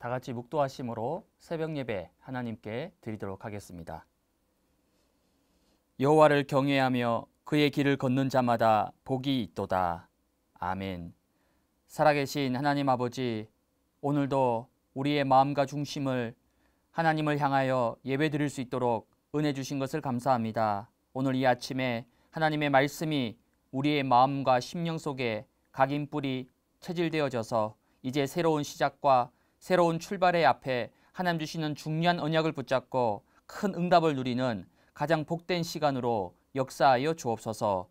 다 같이 묵도하심으로 새벽 예배 하나님께 드리도록 하겠습니다. 여호와를 경외하며 그의 길을 걷는 자마다 복이 있도다. 아멘. 살아계신 하나님 아버지, 오늘도 우리의 마음과 중심을 하나님을 향하여 예배드릴 수 있도록 은혜 주신 것을 감사합니다. 오늘 이 아침에 하나님의 말씀이 우리의 마음과 심령 속에 각인 뿌리 체질되어져서 이제 새로운 시작과 새로운 출발의 앞에 하나님 주시는 중요한 언약을 붙잡고 큰 응답을 누리는 가장 복된 시간으로 역사하여 주옵소서.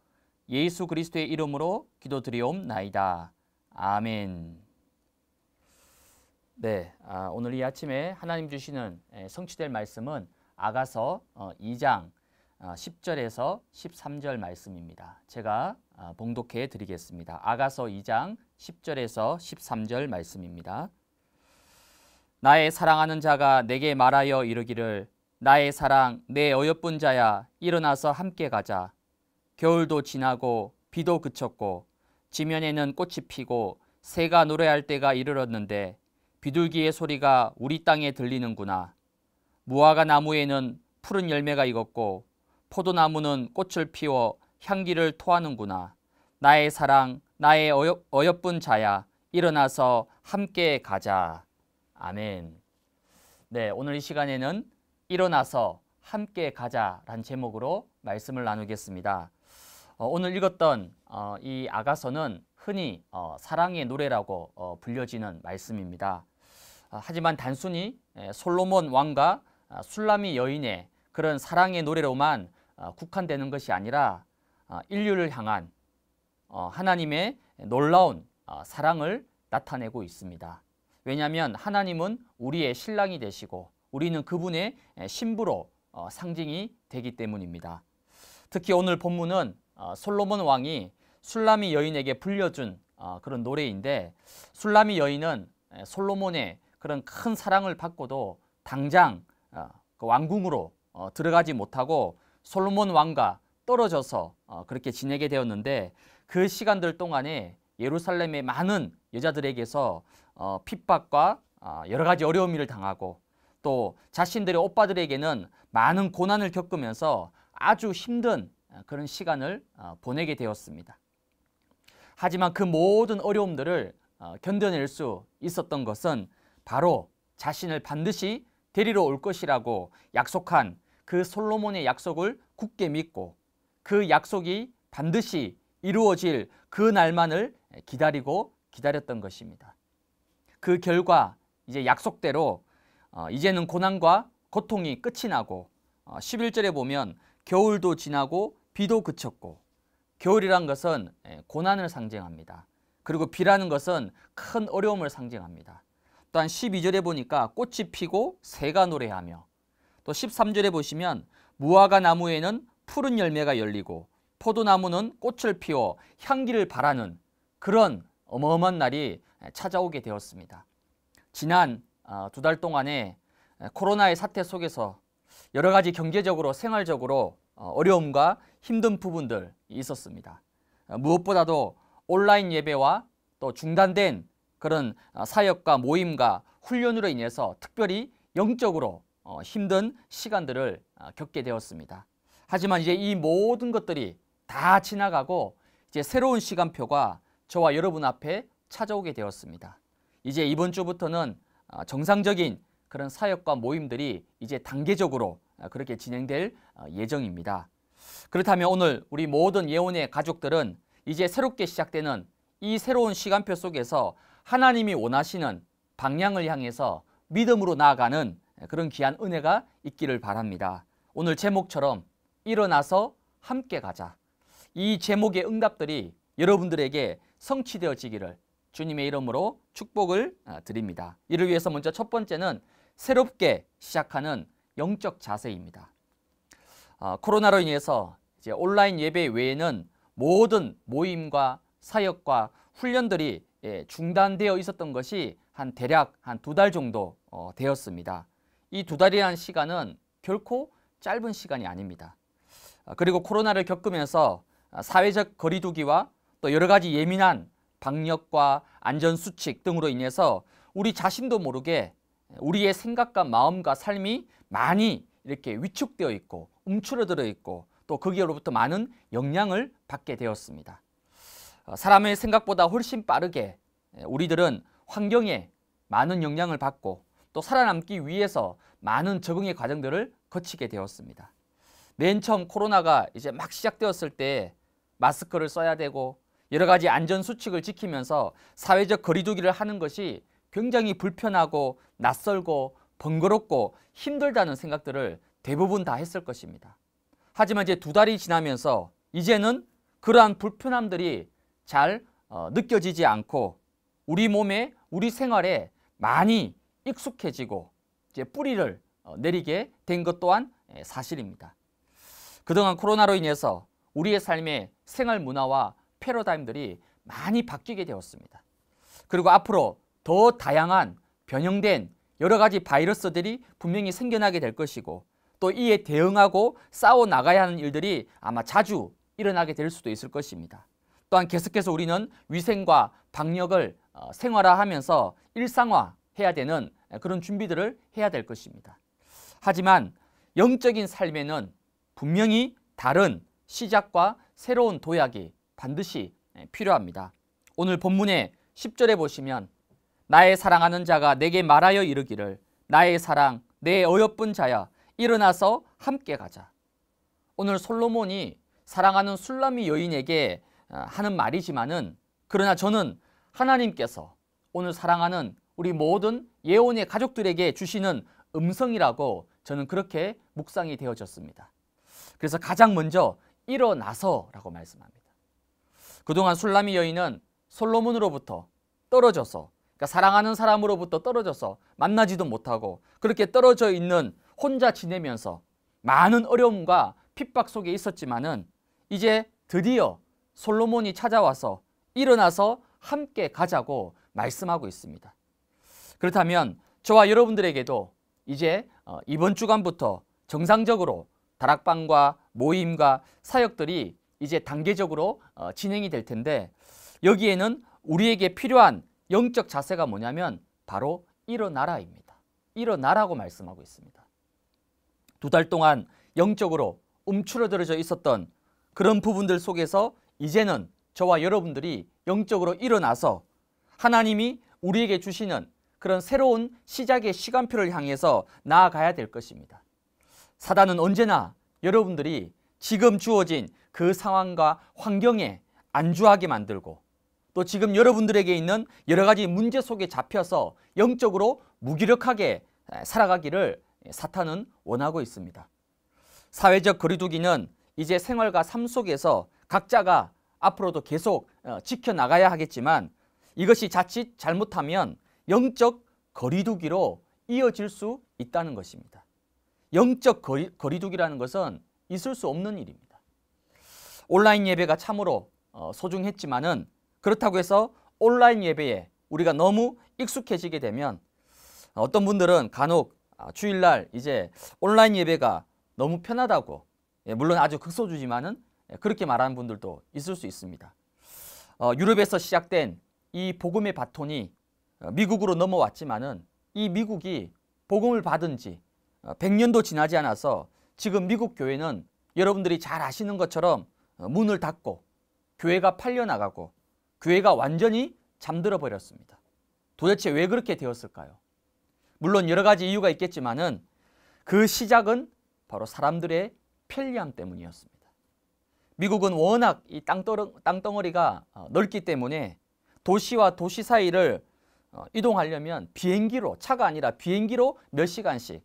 예수 그리스도의 이름으로 기도드리옵나이다. 아멘. 네, 아, 오늘 이 아침에 하나님 주시는 성취될 말씀은 아가서 2장 어, 10절에서 아, 13절 말씀입니다. 제가 아, 봉독해 드리겠습니다. 아가서 2장 10절에서 13절 말씀입니다. 나의 사랑하는 자가 내게 말하여 이르기를 나의 사랑 내 어여쁜 자야 일어나서 함께 가자 겨울도 지나고 비도 그쳤고 지면에는 꽃이 피고 새가 노래할 때가 이르렀는데 비둘기의 소리가 우리 땅에 들리는구나 무화과 나무에는 푸른 열매가 익었고 포도나무는 꽃을 피워 향기를 토하는구나 나의 사랑 나의 어여, 어여쁜 자야 일어나서 함께 가자. 아멘. 네, 오늘 이 시간에는 일어나서 함께 가자란 제목으로 말씀을 나누겠습니다. 어, 오늘 읽었던 어, 이 아가서는 흔히 어, 사랑의 노래라고 어, 불려지는 말씀입니다. 어, 하지만 단순히 예, 솔로몬 왕과 아, 술람이 여인의 그런 사랑의 노래로만 어, 국한되는 것이 아니라 인류를 향한 하나님의 놀라운 사랑을 나타내고 있습니다. 왜냐하면 하나님은 우리의 신랑이 되시고 우리는 그분의 신부로 어, 상징이 되기 때문입니다. 특히 오늘 본문은 어, 솔로몬 왕이 술람이 여인에게 불려준 어, 그런 노래인데 술람이 여인은 솔로몬의 그런 큰 사랑을 받고도 당장 그 왕궁으로 들어가지 못하고 솔로몬 왕과 떨어져서 그렇게 지내게 되었는데 그 시간들 동안에 예루살렘의 많은 여자들에게서 어, 핍박과 어, 여러 가지 어려움을 당하고 또 자신들의 오빠들에게는 많은 고난을 겪으면서 아주 힘든 어, 그런 시간을 어, 보내게 되었습니다. 하지만 그 모든 어려움들을 어, 견뎌낼 수 있었던 것은 바로 자신을 반드시 데리러 올 것이라고 약속한 그 솔로몬의 약속을 굳게 믿고 그 약속이 반드시 이루어질 그 날만을 기다리고 기다렸던 것입니다. 그 결과 이제 약속대로 어, 이제는 고난과 고통이 끝이 나고 어, 11절에 보면 겨울도 지나고 비도 그쳤고 겨울이란 것은 예, 고난을 상징합니다. 그리고 비라는 것은 큰 어려움을 상징합니다. 또한 12절에 보니까 꽃이 피고 새가 노래하며 또 13절에 보시면 무화과 나무에는 푸른 열매가 열리고 포도나무는 꽃을 피워 향기를 바라는 그런 어마어마한 날이 찾아오게 되었습니다. 지난 어, 두달 동안에 코로나의 사태 속에서 여러 가지 경제적으로 생활적으로 어, 어려움과 힘든 부분들 있었습니다. 어, 무엇보다도 온라인 예배와 또 중단된 그런 사역과 모임과 훈련으로 인해서 특별히 영적으로 힘든 시간들을 겪게 되었습니다. 하지만 이제 이 모든 것들이 다 지나가고 이제 새로운 시간표가 저와 여러분 앞에 찾아오게 되었습니다. 이제 이번 주부터는 어, 정상적인 그런 사역과 모임들이 이제 단계적으로 어, 그렇게 진행될 어, 예정입니다. 그렇다면 오늘 우리 모든 예언의 가족들은 이제 새롭게 시작되는 이 새로운 시간표 속에서 하나님이 원하시는 방향을 향해서 믿음으로 나아가는 그런 귀한 은혜가 있기를 바랍니다. 오늘 제목처럼 일어나서 함께 가자. 이 제목의 응답들이 여러분들에게 성취되어지기를 주님의 이름으로 축복을 아, 드립니다. 이를 위해서 먼저 첫 번째는 새롭게 시작하는 영적 자세입니다. 아, 코로나로 인해서 이제 온라인 예배 외에는 모든 모임과 사역과 훈련들이 예, 중단되어 있었던 것이 한 대략 한 두 달 정도 어, 되었습니다. 이 두 달이라는 시간은 결코 짧은 시간이 아닙니다. 아, 그리고 코로나를 겪으면서 아, 사회적 거리두기와 또 여러 가지 예민한 방역과 안전수칙 등으로 인해서 우리 자신도 모르게 우리의 생각과 마음과 삶이 많이 이렇게 위축되어 있고 움츠러들어 있고 또 거기로부터 많은 영향을 받게 되었습니다. 어, 사람의 생각보다 훨씬 빠르게 우리들은 환경에 많은 영향을 받고 또 살아남기 위해서 많은 적응의 과정들을 거치게 되었습니다. 맨 처음 코로나가 이제 막 시작되었을 때 마스크를 써야 되고 여러 가지 안전 수칙을 지키면서 사회적 거리두기를 하는 것이 굉장히 불편하고 낯설고 번거롭고 힘들다는 생각들을 대부분 다 했을 것입니다. 하지만 이제 두 달이 지나면서 이제는 그러한 불편함들이 잘 어, 느껴지지 않고 우리 몸에 우리 생활에 많이 익숙해지고 이제 뿌리를 어, 내리게 된 것 또한 예, 사실입니다. 그동안 코로나로 인해서 우리의 삶의 생활 문화와 패러다임들이 많이 바뀌게 되었습니다. 그리고 앞으로 더 다양한 변형된 여러 가지 바이러스들이 분명히 생겨나게 될 것이고 또 이에 대응하고 싸워 나가야 하는 일들이 아마 자주 일어나게 될 수도 있을 것입니다. 또한 계속해서 우리는 위생과 방역을 어, 생활화하면서 일상화해야 되는 그런 준비들을 해야 될 것입니다. 하지만 영적인 삶에는 분명히 다른 시작과 새로운 도약이 반드시 예, 필요합니다. 오늘 본문의 10절에 보시면 나의 사랑하는 자가 내게 말하여 이르기를 나의 사랑 내 어여쁜 자야 일어나서 함께 가자. 오늘 솔로몬이 사랑하는 술람이 여인에게 어, 하는 말이지만은 그러나 저는 하나님께서 오늘 사랑하는 우리 모든 예언의 가족들에게 주시는 음성이라고 저는 그렇게 묵상이 되어졌습니다. 그래서 가장 먼저 일어나서라고 말씀합니다. 그동안 술람이 여인은 솔로몬으로부터 떨어져서 그러니까 사랑하는 사람으로부터 떨어져서 만나지도 못하고 그렇게 떨어져 있는 혼자 지내면서 많은 어려움과 핍박 속에 있었지만은 이제 드디어 솔로몬이 찾아와서 일어나서 함께 가자고 말씀하고 있습니다. 그렇다면 저와 여러분들에게도 이제 어, 이번 주간부터 정상적으로 다락방과 모임과 사역들이 이제 단계적으로 어, 진행이 될 텐데 여기에는 우리에게 필요한 영적 자세가 뭐냐면 바로 일어나라입니다. 일어나라고 말씀하고 있습니다. 두 달 동안 영적으로 움츠러들어져 있었던 그런 부분들 속에서 이제는 저와 여러분들이 영적으로 일어나서 하나님이 우리에게 주시는 그런 새로운 시작의 시간표를 향해서 나아가야 될 것입니다. 사단은 언제나 여러분들이 지금 주어진 그 상황과 환경에 안주하게 만들고 또 지금 여러분들에게 있는 여러 가지 문제 속에 잡혀서 영적으로 무기력하게 살아가기를 사탄은 원하고 있습니다. 사회적 거리두기는 이제 생활과 삶 속에서 각자가 앞으로도 계속 어, 지켜나가야 하겠지만 이것이 자칫 잘못하면 영적 거리두기로 이어질 수 있다는 것입니다. 영적 거리, 거리두기라는 것은 있을 수 없는 일입니다. 온라인 예배가 참으로 어, 소중했지만은 그렇다고 해서 온라인 예배에 우리가 너무 익숙해지게 되면 어떤 분들은 간혹 아, 주일날 이제 온라인 예배가 너무 편하다고 예, 물론 아주 극소주지만은 예, 그렇게 말하는 분들도 있을 수 있습니다. 어, 유럽에서 시작된 이 복음의 바톤이 어, 미국으로 넘어왔지만은 이 미국이 복음을 받은 지 100년도 어, 지나지 않아서 지금 미국 교회는 여러분들이 잘 아시는 것처럼 어, 문을 닫고 교회가 팔려나가고 교회가 완전히 잠들어 버렸습니다. 도대체 왜 그렇게 되었을까요? 물론 여러 가지 이유가 있겠지만은 그 시작은 바로 사람들의 편리함 때문이었습니다. 미국은 워낙 이 땅덩어리가 어, 넓기 때문에 도시와 도시 사이를 이동하려면 비행기로 차가 아니라 비행기로 몇 시간씩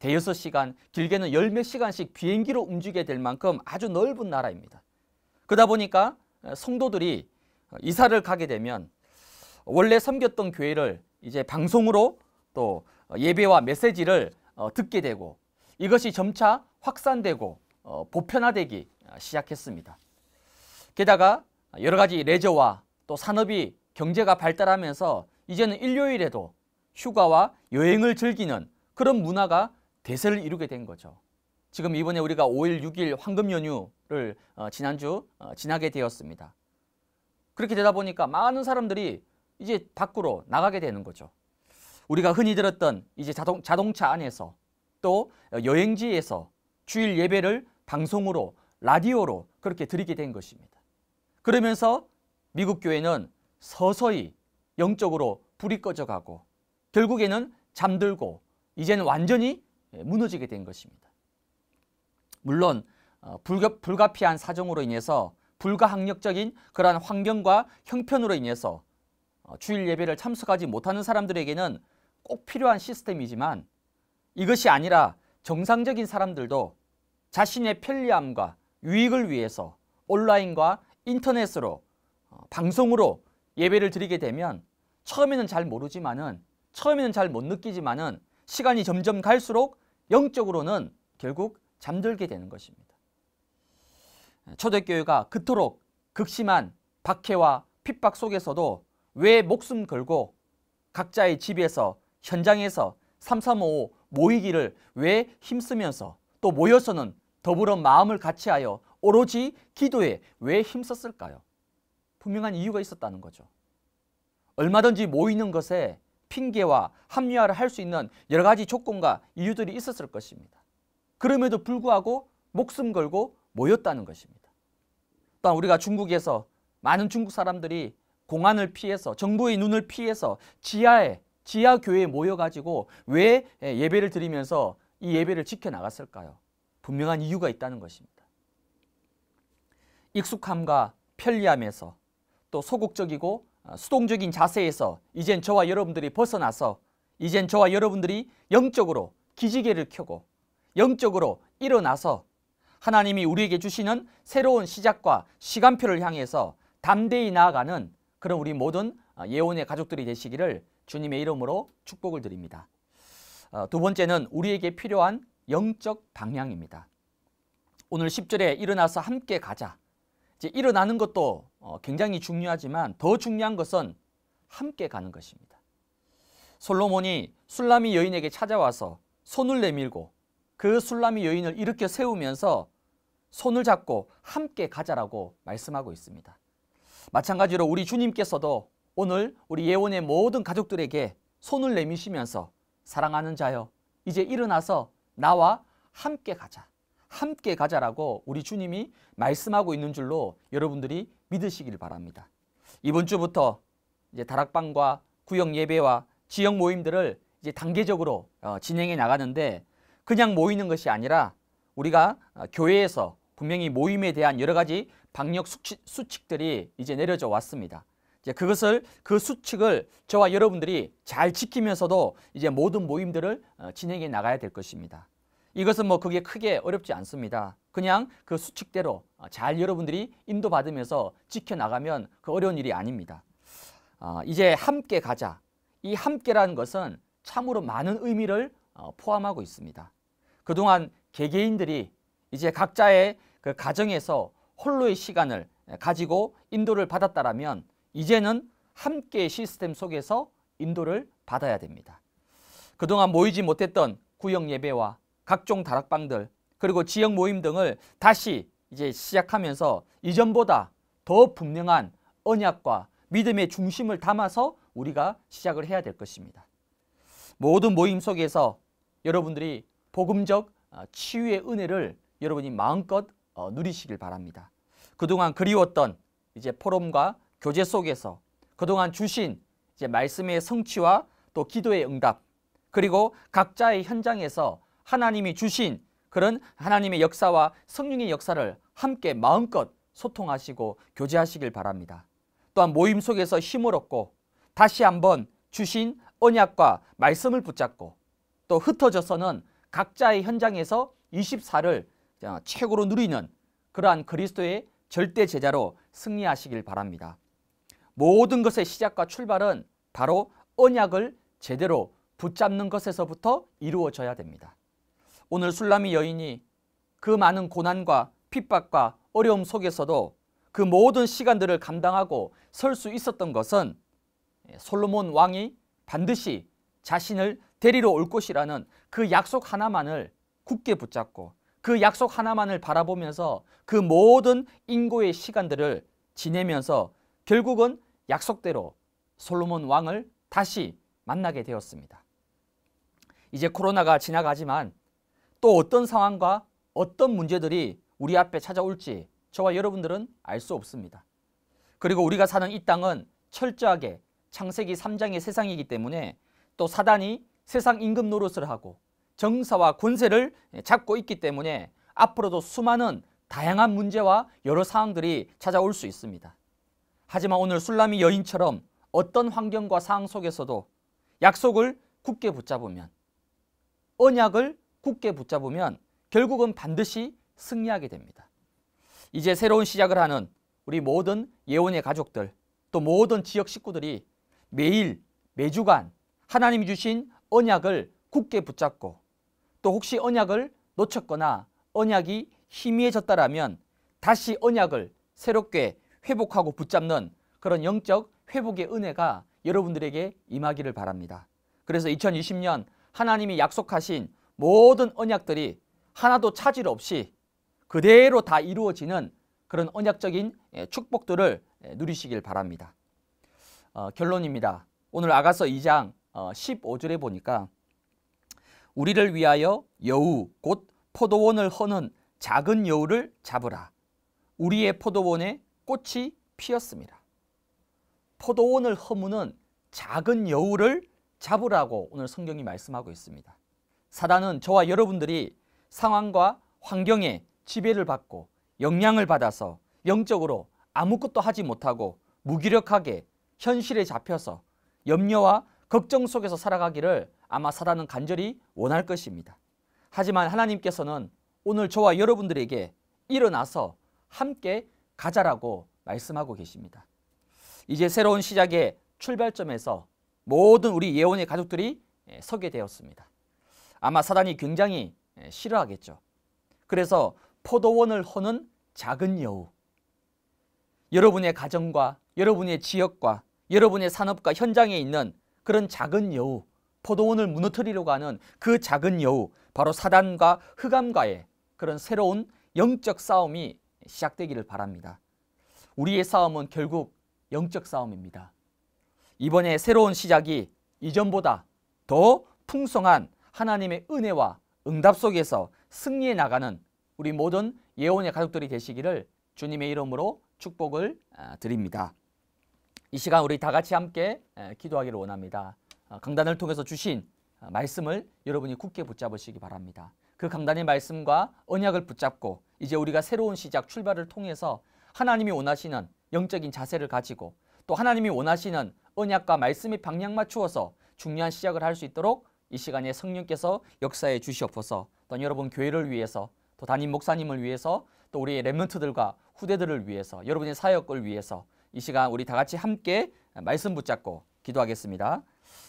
대여섯 시간, 길게는 열 몇 시간씩 비행기로 움직이게 될 만큼 아주 넓은 나라입니다. 그러다 보니까 성도들이 어, 이사를 가게 되면 원래 섬겼던 교회를 이제 방송으로 또 어, 예배와 메시지를 어, 듣게 되고 이것이 점차 확산되고 보편화되기 아, 시작했습니다. 게다가 여러 가지 레저와 또 산업이 경제가 발달하면서 이제는 일요일에도 휴가와 여행을 즐기는 그런 문화가 대세를 이루게 된 거죠. 지금 이번에 우리가 5일, 6일 황금 연휴를 어, 지난주 어, 지나게 되었습니다. 그렇게 되다 보니까 많은 사람들이 이제 밖으로 나가게 되는 거죠. 우리가 흔히 들었던 이제 자동, 자동차 안에서 또 어, 여행지에서 주일 예배를 방송으로 라디오로 그렇게 드리게 된 것입니다. 그러면서 미국 교회는 서서히 영적으로 불이 꺼져가고 결국에는 잠들고 이제는 완전히 예, 무너지게 된 것입니다. 물론 어, 불가, 피한 사정으로 인해서 불가항력적인 그러한 환경과 형편으로 인해서 어, 주일 예배를 참석하지 못하는 사람들에게는 꼭 필요한 시스템이지만 이것이 아니라 정상적인 사람들도 자신의 편리함과 유익을 위해서 온라인과 인터넷으로 어, 방송으로 예배를 드리게 되면 처음에는 잘 모르지만은 처음에는 잘 못 느끼지만은 시간이 점점 갈수록 영적으로는 결국 잠들게 되는 것입니다. 초대교회가 그토록 극심한 박해와 핍박 속에서도 왜 목숨 걸고 각자의 집에서 현장에서 3355 모이기를 왜 힘쓰면서 또 모여서는 더불어 마음을 같이하여 오로지 기도에 왜 힘썼을까요? 분명한 이유가 있었다는 거죠. 얼마든지 모이는 것에 핑계와 합리화를 할 수 있는 여러 가지 조건과 이유들이 있었을 것입니다. 그럼에도 불구하고 목숨 걸고 모였다는 것입니다. 또한 우리가 중국에서 많은 중국 사람들이 공안을 피해서 정부의 눈을 피해서 지하에 지하 교회에 모여 가지고 왜 예배를 드리면서 이 예배를 지켜 나갔을까요? 분명한 이유가 있다는 것입니다. 익숙함과 편리함에서 또 소극적이고 아, 수동적인 자세에서 이젠 저와 여러분들이 벗어나서 이젠 저와 여러분들이 영적으로 기지개를 켜고 영적으로 일어나서 하나님이 우리에게 주시는 새로운 시작과 시간표를 향해서 담대히 나아가는 그런 우리 모든 아, 예원의 가족들이 되시기를 주님의 이름으로 축복을 드립니다. 아, 두 번째는 우리에게 필요한 영적 방향입니다. 오늘 10절에 일어나서 함께 가자. 이제 일어나는 것도 어, 굉장히 중요하지만 더 중요한 것은 함께 가는 것입니다. 솔로몬이 술람이 여인에게 찾아와서 손을 내밀고 그 술람이 여인을 일으켜 세우면서 손을 잡고 함께 가자라고 말씀하고 있습니다. 마찬가지로 우리 주님께서도 오늘 우리 예원의 모든 가족들에게 손을 내미시면서 사랑하는 자여 이제 일어나서 나와 함께 가자. 함께 가자라고 우리 주님이 말씀하고 있는 줄로 여러분들이 믿으시길 바랍니다. 이번 주부터 이제 다락방과 구역 예배와 지역 모임들을 이제 단계적으로 어, 진행해 나가는데 그냥 모이는 것이 아니라 우리가 어, 교회에서 분명히 모임에 대한 여러 가지 방역 수칙, 들이 이제 내려져 왔습니다. 이제 그것을 그 수칙을 저와 여러분들이 잘 지키면서도 이제 모든 모임들을 어, 진행해 나가야 될 것입니다. 이것은 뭐 그게 크게 어렵지 않습니다. 그냥 그 수칙대로 아, 잘 여러분들이 인도받으면서 지켜나가면 그 어려운 일이 아닙니다. 아, 이제 함께 가자. 이 함께라는 것은 참으로 많은 의미를 어, 포함하고 있습니다. 그동안 개개인들이 이제 각자의 그 가정에서 홀로의 시간을 가지고 인도를 받았다라면 이제는 함께 시스템 속에서 인도를 받아야 됩니다. 그동안 모이지 못했던 구역 예배와 각종 다락방들 그리고 지역 모임 등을 다시 이제 시작하면서 이전보다 더 분명한 언약과 믿음의 중심을 담아서 우리가 시작을 해야 될 것입니다. 모든 모임 속에서 여러분들이 복음적 어, 치유의 은혜를 여러분이 마음껏 어, 누리시길 바랍니다. 그동안 그리웠던 이제 포럼과 교제 속에서 그동안 주신 이제 말씀의 성취와 또 기도의 응답 그리고 각자의 현장에서 하나님이 주신 그런 하나님의 역사와 성령의 역사를 함께 마음껏 소통하시고 교제하시길 바랍니다. 또한 모임 속에서 힘을 얻고 다시 한번 주신 언약과 말씀을 붙잡고 또 흩어져서는 각자의 현장에서 24를 어, 최고로 누리는 그러한 그리스도의 절대 제자로 승리하시길 바랍니다. 모든 것의 시작과 출발은 바로 언약을 제대로 붙잡는 것에서부터 이루어져야 됩니다. 오늘 술람이 여인이 그 많은 고난과 핍박과 어려움 속에서도 그 모든 시간들을 감당하고 설 수 있었던 것은 예, 솔로몬 왕이 반드시 자신을 데리러 올 것이라는 그 약속 하나만을 굳게 붙잡고 그 약속 하나만을 바라보면서 그 모든 인고의 시간들을 지내면서 결국은 약속대로 솔로몬 왕을 다시 만나게 되었습니다. 이제 코로나가 지나가지만 또 어떤 상황과 어떤 문제들이 우리 앞에 찾아올지 저와 여러분들은 알 수 없습니다. 그리고 우리가 사는 이 땅은 철저하게 창세기 3장의 세상이기 때문에 또 사단이 세상 임금 노릇을 하고 정사와 권세를 잡고 있기 때문에 앞으로도 수많은 다양한 문제와 여러 상황들이 찾아올 수 있습니다. 하지만 오늘 술람이 여인처럼 어떤 환경과 상황 속에서도 약속을 굳게 붙잡으면 언약을 굳게 붙잡으면 결국은 반드시 승리하게 됩니다. 이제 새로운 시작을 하는 우리 모든 예원의 가족들 또 모든 지역 식구들이 매일 매주간 하나님이 주신 언약을 굳게 붙잡고 또 혹시 언약을 놓쳤거나 언약이 희미해졌다라면 다시 언약을 새롭게 회복하고 붙잡는 그런 영적 회복의 은혜가 여러분들에게 임하기를 바랍니다. 그래서 2020년 하나님이 약속하신 모든 언약들이 하나도 차질 없이 그대로 다 이루어지는 그런 언약적인 예, 축복들을 예, 누리시길 바랍니다. 어, 결론입니다. 오늘 아가서 2장 15절에 어, 보니까 우리를 위하여 여우 곧 포도원을 허는 작은 여우를 잡으라. 우리의 포도원에 꽃이 피었습니다. 포도원을 허무는 작은 여우를 잡으라고 오늘 성경이 말씀하고 있습니다. 사단은 저와 여러분들이 상황과 환경에 지배를 받고 영향을 받아서 영적으로 아무것도 하지 못하고 무기력하게 현실에 잡혀서 염려와 걱정 속에서 살아가기를 아마 사단은 간절히 원할 것입니다. 하지만 하나님께서는 오늘 저와 여러분들에게 일어나서 함께 가자라고 말씀하고 계십니다. 이제 새로운 시작의 출발점에서 모든 우리 예원의 가족들이 예, 서게 되었습니다. 아마 사단이 굉장히 예, 싫어하겠죠. 그래서 포도원을 허는 작은 여우. 여러분의 가정과 여러분의 지역과 여러분의 산업과 현장에 있는 그런 작은 여우, 포도원을 무너뜨리려고 하는 그 작은 여우, 바로 사단과 흑암과의 그런 새로운 영적 싸움이 시작되기를 바랍니다. 우리의 싸움은 결국 영적 싸움입니다. 이번에 새로운 시작이 이전보다 더 풍성한 하나님의 은혜와 응답 속에서 승리해 나가는 우리 모든 예원의 가족들이 되시기를 주님의 이름으로 축복을 아, 드립니다. 이 시간 우리 다 같이 함께 기도하기를 원합니다. 아, 강단을 통해서 주신 아, 말씀을 여러분이 굳게 붙잡으시기 바랍니다. 그 강단의 말씀과 언약을 붙잡고 이제 우리가 새로운 시작 출발을 통해서 하나님이 원하시는 영적인 자세를 가지고 또 하나님이 원하시는 언약과 말씀의 방향 맞추어서 중요한 시작을 할 수 있도록 이 시간에 성령께서 역사해 주시옵소서. 또 여러분 교회를 위해서 또 담임 목사님을 위해서 또 우리 랩몬트들과 후대들을 위해서 여러분의 사역을 위해서 이 시간 우리 다 같이 함께 말씀 붙잡고 기도하겠습니다.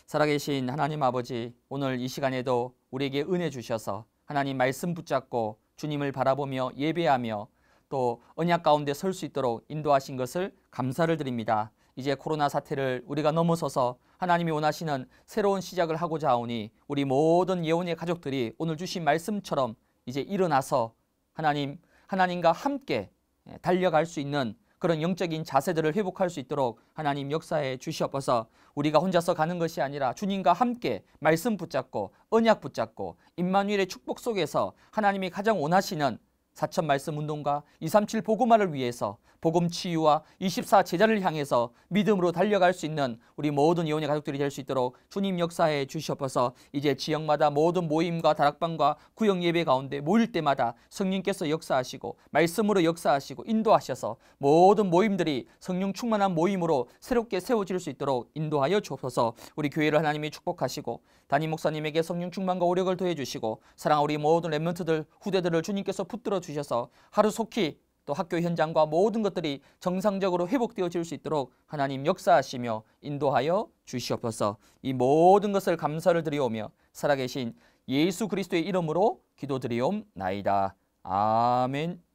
살아계신 하나님 아버지 오늘 이 시간에도 우리에게 은혜 주셔서 하나님 말씀 붙잡고 주님을 바라보며 예배하며 또 언약 가운데 설 수 있도록 인도하신 것을 감사를 드립니다. 이제 코로나 사태를 우리가 넘어서서 하나님이 원하시는 새로운 시작을 하고자 하오니 우리 모든 예원의 가족들이 오늘 주신 말씀처럼 이제 일어나서 하나님 하나님과 함께 예, 달려갈 수 있는 그런 영적인 자세들을 회복할 수 있도록 하나님 역사에 주시옵소서 우리가 혼자서 가는 것이 아니라 주님과 함께 말씀 붙잡고 언약 붙잡고 임마누엘의 축복 속에서 하나님이 가장 원하시는 사천 말씀 운동과 237 복음화를 위해서 복음 치유와 24 제자를 향해서 믿음으로 달려갈 수 있는 우리 모든 예원의 가족들이 될 수 있도록 주님 역사에 주시옵소서. 이제 지역마다 모든 모임과 다락방과 구역 예배 가운데 모일 때마다 성령께서 역사하시고 말씀으로 역사하시고 인도하셔서 모든 모임들이 성령 충만한 모임으로 새롭게 세워질 수 있도록 인도하여 주옵소서. 우리 교회를 하나님이 축복하시고 담임 목사님에게 성령 충만과 오력을 더해 주시고 사랑 우리 모든 렘넌트들 후대들을 주님께서 붙들어 주셔서 하루 속히 또 학교 현장과 모든 것들이 정상적으로 회복되어질 수 있도록 하나님 역사하시며 인도하여 주시옵소서 이 모든 것을 감사를 드리오며 살아계신 예수 그리스도의 이름으로 기도드리옵나이다. 아멘